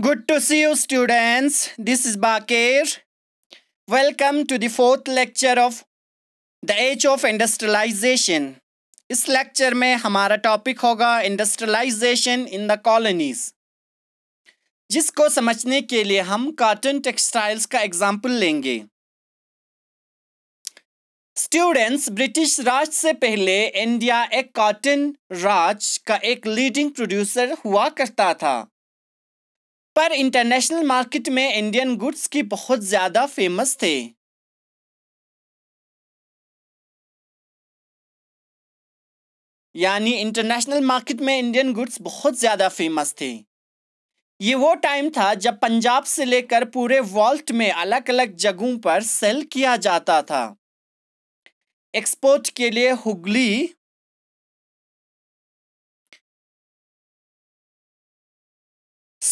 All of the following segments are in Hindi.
Good to see you students. This is Bakir. Welcome to the fourth lecture of The Age of Industrialization. इस लेक्चर में हमारा टॉपिक होगा इंडस्ट्रियलाइजेशन इन द कॉलोनीज जिसको समझने के लिए हम कॉटन टेक्सटाइल्स का एग्जाम्पल लेंगे स्टूडेंट्स ब्रिटिश राज से पहले इंडिया एक कॉटन राज का एक लीडिंग प्रोड्यूसर हुआ करता था पर इंटरनेशनल मार्केट में इंडियन गुड्स की बहुत ज़्यादा फेमस थे यानी इंटरनेशनल मार्केट में इंडियन गुड्स बहुत ज़्यादा फेमस थे ये वो टाइम था जब पंजाब से लेकर पूरे वर्ल्ड में अलग अलग जगहों पर सेल किया जाता था एक्सपोर्ट के लिए हुगली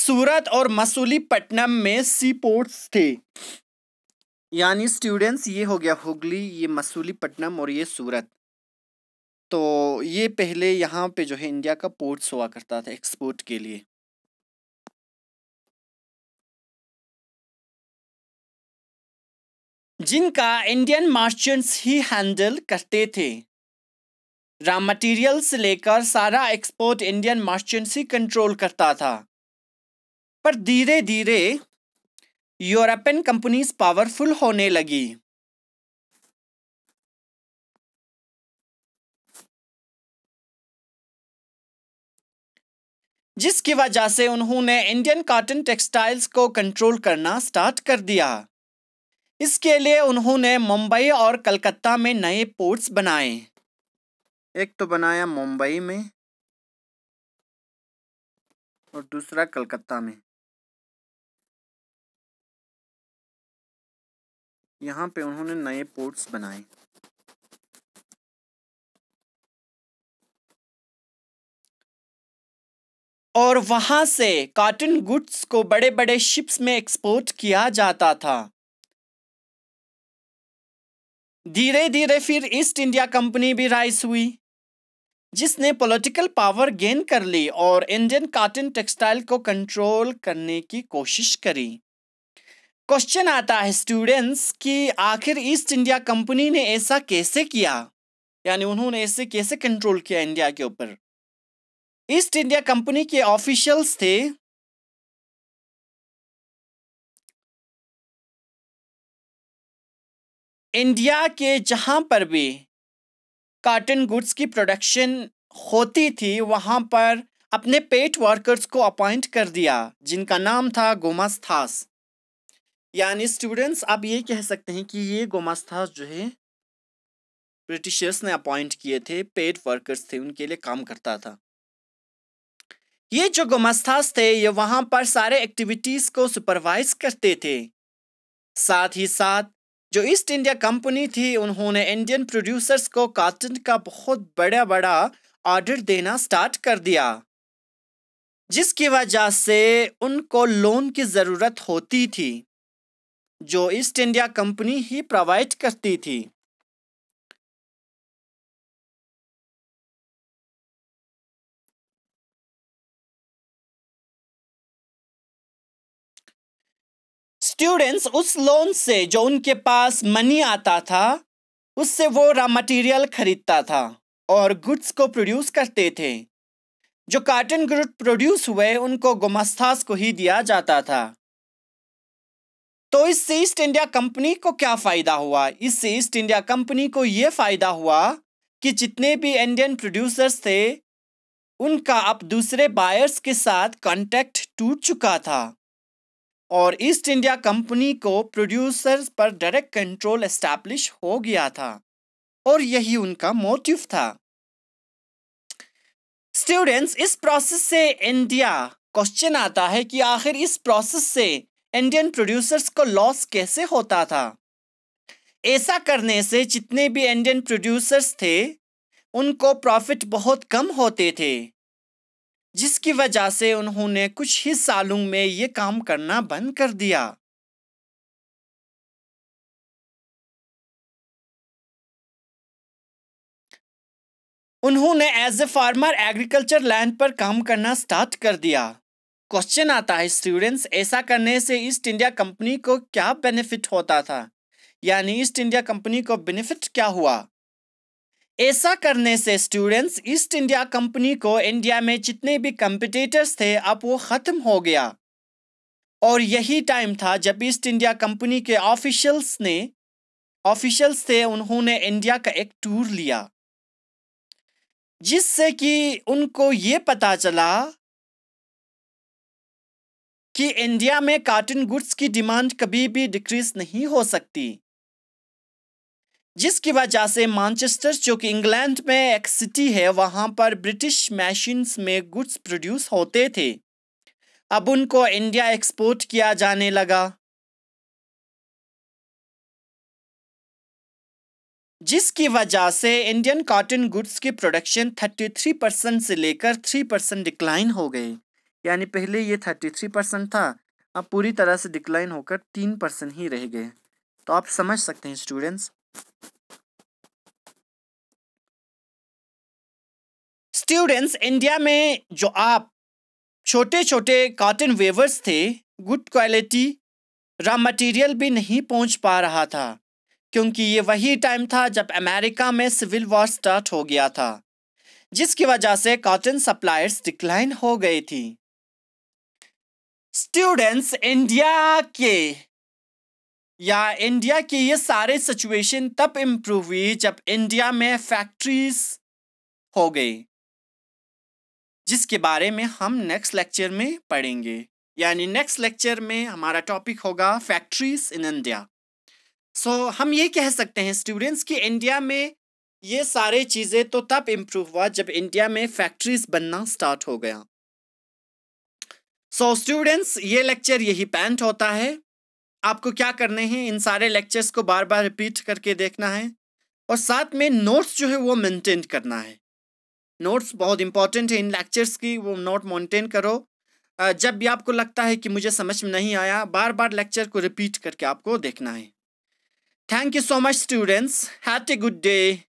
सूरत और मसूली पटनम में सी पोर्ट्स थे यानी स्टूडेंट्स ये हो गया हुगली ये पटनम और ये सूरत तो ये पहले यहाँ पे जो है इंडिया का पोर्ट्स हुआ करता था एक्सपोर्ट के लिए जिनका इंडियन मार्चेंट्स ही हैंडल करते थे रॉ मटेरियल से लेकर सारा एक्सपोर्ट इंडियन मार्चेंट्स ही कंट्रोल करता था पर धीरे धीरे यूरोपियन कंपनीज पावरफुल होने लगी जिसकी वजह से उन्होंने इंडियन कॉटन टेक्सटाइल्स को कंट्रोल करना स्टार्ट कर दिया इसके लिए उन्होंने मुंबई और कलकत्ता में नए पोर्ट्स बनाए एक तो बनाया मुंबई में और दूसरा कलकत्ता में यहाँ पे उन्होंने नए पोर्ट्स बनाए और वहां से कॉटन गुड्स को बड़े बड़े शिप्स में एक्सपोर्ट किया जाता था धीरे धीरे फिर ईस्ट इंडिया कंपनी भी राइस हुई जिसने पॉलिटिकल पावर गेन कर ली और इंडियन कॉटन टेक्सटाइल को कंट्रोल करने की कोशिश करी क्वेश्चन आता है स्टूडेंट्स कि आखिर ईस्ट इंडिया कंपनी ने ऐसा कैसे किया यानी उन्होंने ऐसे कैसे कंट्रोल किया इंडिया के ऊपर ईस्ट इंडिया कंपनी के ऑफिशियल्स थे इंडिया के जहां पर भी कार्टन गुड्स की प्रोडक्शन होती थी वहां पर अपने पेट वर्कर्स को अपॉइंट कर दिया जिनका नाम था गोमास्थास यानी स्टूडेंट्स आप ये कह सकते हैं कि ये गोमास्थास जो है ब्रिटिशर्स ने अपॉइंट किए थे पेड वर्कर्स थे उनके लिए काम करता था ये जो गोमास्थास थे ये वहां पर सारे एक्टिविटीज को सुपरवाइज करते थे साथ ही साथ जो ईस्ट इंडिया कंपनी थी उन्होंने इंडियन प्रोड्यूसर्स को कॉटन का बहुत बड़ा बड़ा ऑर्डर देना स्टार्ट कर दिया जिसकी वजह से उनको लोन की ज़रूरत होती थी जो ईस्ट इंडिया कंपनी ही प्रोवाइड करती थी स्टूडेंट्स उस लोन से जो उनके पास मनी आता था उससे वो रॉ मटेरियल खरीदता था और गुड्स को प्रोड्यूस करते थे जो कार्टन गुड प्रोड्यूस हुए उनको गुमस्थास को ही दिया जाता था तो इससे ईस्ट इंडिया कंपनी को क्या फायदा हुआ इससे ईस्ट इंडिया कंपनी को यह फायदा हुआ कि जितने भी इंडियन प्रोड्यूसर्स थे उनका अब दूसरे बायर्स के साथ कॉन्टेक्ट टूट चुका था और ईस्ट इंडिया कंपनी को प्रोड्यूसर्स पर डायरेक्ट कंट्रोल एस्टैब्लिश हो गया था और यही उनका मोटिव था स्टूडेंट्स इस प्रोसेस से इंडिया क्वेश्चन आता है कि आखिर इस प्रोसेस से इंडियन प्रोड्यूसर्स को लॉस कैसे होता था ऐसा करने से जितने भी इंडियन प्रोड्यूसर्स थे उनको प्रॉफिट बहुत कम होते थे जिसकी वजह से उन्होंने कुछ ही सालों में ये काम करना बंद कर दिया उन्होंने as a farmer agriculture land पर काम करना स्टार्ट कर दिया क्वेश्चन आता है स्टूडेंट्स ऐसा करने से ईस्ट इंडिया कंपनी को क्या बेनिफिट होता था यानी ईस्ट इंडिया कंपनी को बेनिफिट क्या हुआ ऐसा करने से स्टूडेंट्स ईस्ट इंडिया कंपनी को इंडिया में जितने भी कंपिटेटर्स थे अब वो ख़त्म हो गया और यही टाइम था जब ईस्ट इंडिया कंपनी के ऑफिशियल्स ने ऑफिशियल्स थे उन्होंने इंडिया का एक टूर लिया जिससे कि उनको ये पता चला कि इंडिया में कार्टन गुड्स की डिमांड कभी भी डिक्रीज नहीं हो सकती जिसकी वजह से मानचेस्टर जो कि इंग्लैंड में एक सिटी है वहां पर ब्रिटिश मशीन्स में गुड्स प्रोड्यूस होते थे अब उनको इंडिया एक्सपोर्ट किया जाने लगा जिसकी वजह से इंडियन कॉटन गुड्स की प्रोडक्शन 33 परसेंट से लेकर 3 परसेंट डिक्लाइन हो गई यानी पहले ये थर्टी थ्री परसेंट था अब पूरी तरह से डिक्लाइन होकर तीन परसेंट ही रह गए तो आप समझ सकते हैं स्टूडेंट्स स्टूडेंट्स इंडिया में जो आप छोटे छोटे कॉटन वेवर्स थे गुड क्वालिटी रॉ मटेरियल भी नहीं पहुंच पा रहा था क्योंकि ये वही टाइम था जब अमेरिका में सिविल वॉर स्टार्ट हो गया था जिसकी वजह से कॉटन सप्लायर्स डिक्लाइन हो गई थी स्टूडेंट्स इंडिया के या इंडिया के ये सारे सिचुएशन तब इम्प्रूव हुई जब इंडिया में फैक्ट्रीज हो गई जिसके बारे में हम नेक्स्ट लेक्चर में पढ़ेंगे यानी नेक्स्ट लेक्चर में हमारा टॉपिक होगा फैक्ट्रीज इन इंडिया सो हम ये कह सकते हैं स्टूडेंट्स कि इंडिया में ये सारे चीज़ें तो तब इम्प्रूव हुआ जब इंडिया में फैक्ट्रीज बनना स्टार्ट हो गया सो so, स्टूडेंट्स ये लेक्चर यही पैंट होता है आपको क्या करने हैं इन सारे लेक्चर्स को बार बार रिपीट करके देखना है और साथ में नोट्स जो है वो मेंटेन करना है नोट्स बहुत इंपॉर्टेंट है इन लेक्चर्स की वो नोट मेंटेन करो जब भी आपको लगता है कि मुझे समझ में नहीं आया बार बार लेक्चर को रिपीट करके आपको देखना है thank you so much students have a good day